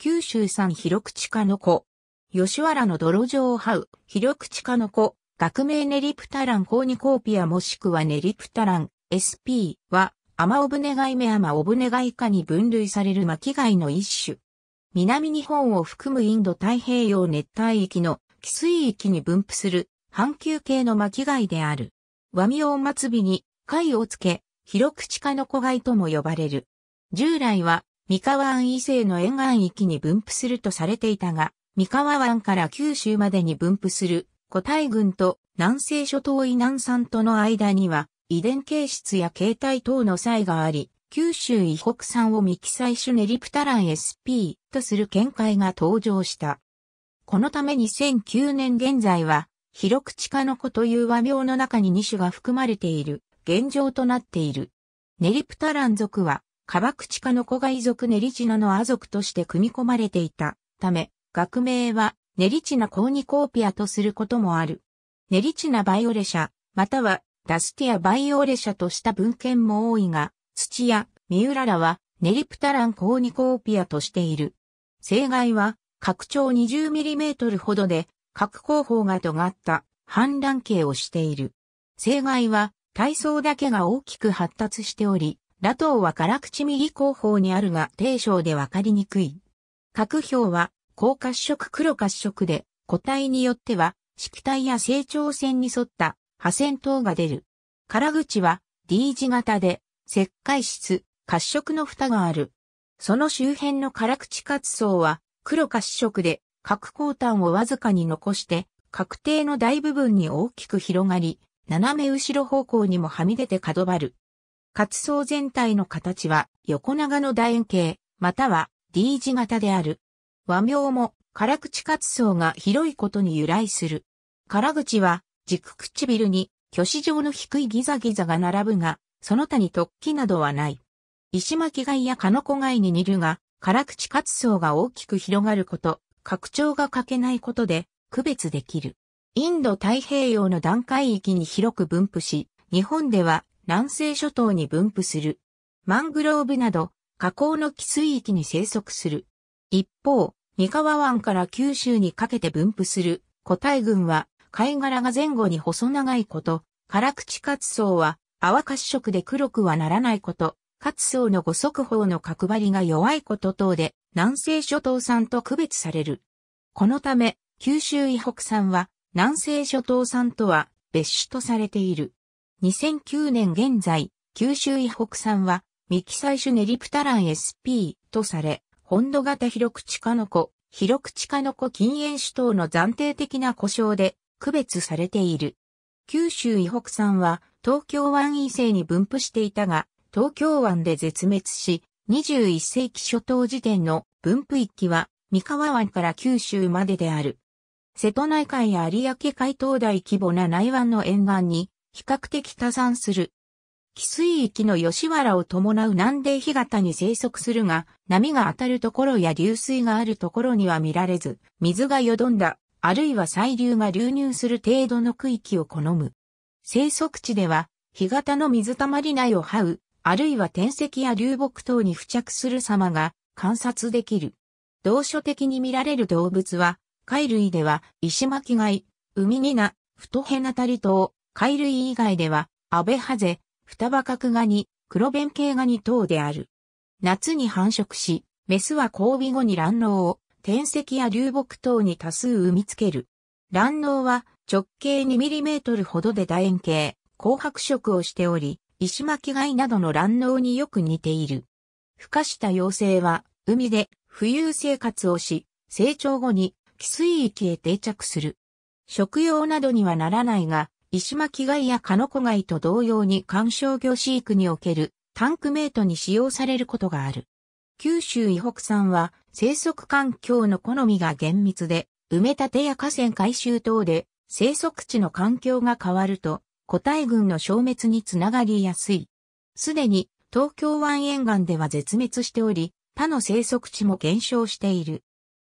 九州産広口科の子。吉原の泥状を這う、広口科の子、学名ネリプタランコーニコーピアもしくはネリプタラン、SP は、アマオブネガイメアマオブネガイ科に分類される巻貝の一種。南日本を含むインド太平洋熱帯域の寄水域に分布する半球形の巻貝である。和大末尾に貝をつけ、広口科の子貝とも呼ばれる。従来は三河湾以西の沿岸域に分布するとされていたが、三河湾から九州までに分布する古代群と南西諸島以南山との間には遺伝形質や形態等の差異があり、九州以北産を未記載種ネリプタラン SP とする見解が登場した。このため2009年現在は、広く地下の子という和名の中に2種が含まれている、現状となっている。ネリプタラン族は、川口家の子が遺族ネリチナのア族として組み込まれていたため、学名はネリチナコーニコーピアとすることもある。ネリチナバイオレ社、またはダスティアバイオレ社とした文献も多いが、土屋、三浦らはネリプタランコーニコーピアとしている。生害は、拡張 20mm ほどで、各後法が尖った反乱形をしている。生害は、体操だけが大きく発達しており、ラトーは辛口右後方にあるが低章でわかりにくい。角表は、高褐色黒褐色で、個体によっては、色体や成長線に沿った、破線等が出る。辛口は、D 字型で、石灰質、褐色の蓋がある。その周辺の辛口滑走は、黒褐色で、角交端をわずかに残して、確定の大部分に大きく広がり、斜め後ろ方向にもはみ出て角張る。滑走全体の形は横長の楕円形、または D 字型である。和名も、辛口滑走が広いことに由来する。辛口は、軸唇に、巨子状の低いギザギザが並ぶが、その他に突起などはない。石巻貝やカノコ貝に似るが、辛口滑走が大きく広がること、拡張が欠けないことで、区別できる。インド太平洋の段階域に広く分布し、日本では南西諸島に分布する。マングローブなど、河口の寄水域に生息する。一方、三河湾から九州にかけて分布する個体群は、貝殻が前後に細長いこと、辛口活層は、泡褐色で黒くはならないこと、活層の五足法の角張りが弱いこと等で、南西諸島産と区別される。このため、九州以北産は、南西諸島産とは別種とされている。2009年現在、九州以北産は、未記載種ネリプタラン SP とされ、本土型広口カノコ、広口カノコ禁煙種等の暫定的な故障で区別されている。九州以北産は東京湾以性に分布していたが、東京湾で絶滅し、21世紀初頭時点の分布域は三河湾から九州までである。瀬戸内海や有明海東大規模な内湾の沿岸に比較的多産する。寄水域の吉原を伴う南米干潟に生息するが、波が当たるところや流水があるところには見られず、水が淀んだ、あるいは細流が流入する程度の区域を好む。生息地では、干潟の水たまり内を這う、あるいは天石や流木等に付着する様が観察できる。同所的に見られる動物は、貝類では、石巻貝、海ニナ、太ヘナタリト貝類以外では、アベハゼ、双葉角ガニ、黒弁形ガニ等である。夏に繁殖し、メスは交尾後に卵嚢を、天石や流木等に多数産みつける。卵嚢は直径 2mm ほどで楕円形、紅白色をしており、石巻貝などの卵嚢によく似ている。孵化した妖精は、海で浮遊生活をし、成長後に寄水域へ定着する。食用などにはならないが、石巻貝や鹿の子貝と同様に観賞魚飼育におけるタンクメイトに使用されることがある。九州以北産は生息環境の好みが厳密で、埋め立てや河川改修等で生息地の環境が変わると個体群の消滅につながりやすい。すでに東京湾沿岸では絶滅しており、他の生息地も減少している。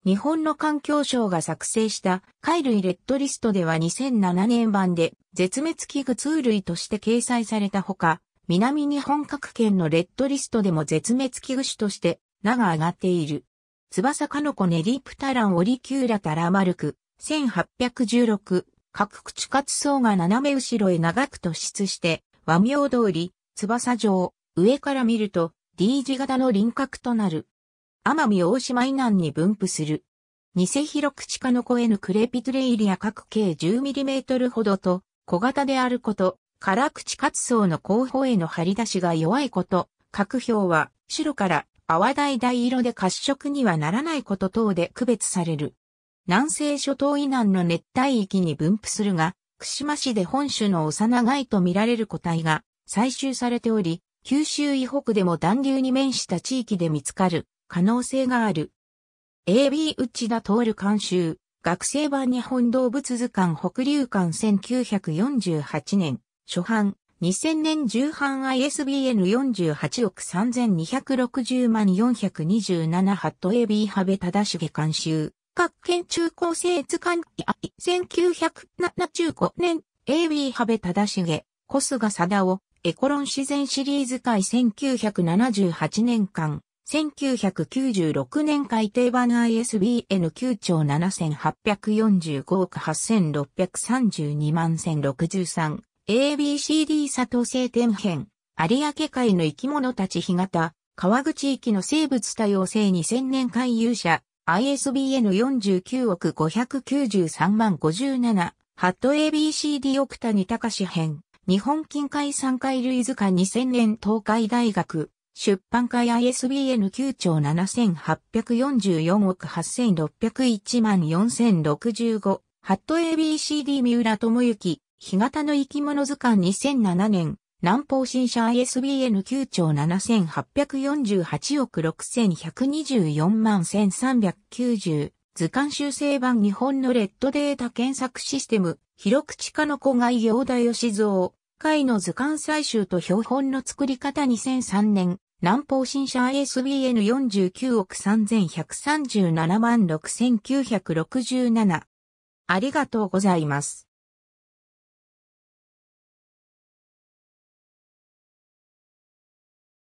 日本の環境省が作成した貝類レッドリストでは2007年版で絶滅危惧通類として掲載されたほか、南日本各県のレッドリストでも絶滅危惧種として名が挙がっている。翼かのこネリプタランオリキューラタラマルク、1816、各口活層が斜め後ろへ長く突出して、和名通り、翼状、上から見ると D 字型の輪郭となる。奄美大島以南に分布する。ニセヒロクチ科のコエヌクレピトレイリア各計 10mm ほどと小型であること、辛口活層の後方への張り出しが弱いこと、角表は白から泡大大色で褐色にはならないこと等で区別される。南西諸島以南の熱帯域に分布するが、串間市で本種の幼貝と見られる個体が採集されており、九州以北でも暖流に面した地域で見つかる可能性がある。AB 内田徹監修、学生版日本動物図鑑北流館1948年、初版、2000年重版 ISBN 48億3260万427ハット AB ハベ忠重監修、各県中高生図鑑1975年、AB ハベ忠重、小菅貞夫、エコロン自然シリーズ会1978年間、1996年改定版 ISBN 9兆7845億8632万1063 ABCD 佐藤聖天編有明海の生き物たち干潟川口域の生物多様性2000年回遊者 ISBN 49億593万57ハット ABCD 奥谷隆編日本近海産海類図鑑2000年東海大学出版会 ISBN 9兆7844億8601万4065ハット ABCD 三浦智之日型の生き物図鑑2007年南方新社 ISBN 9兆7848億6124万1390図鑑修正版日本のレッドデータ検索システム広口かの子外行田義蔵会の図鑑採集と標本の作り方2003年南方新社 ISBN 49億3137万6967。ありがとうございます。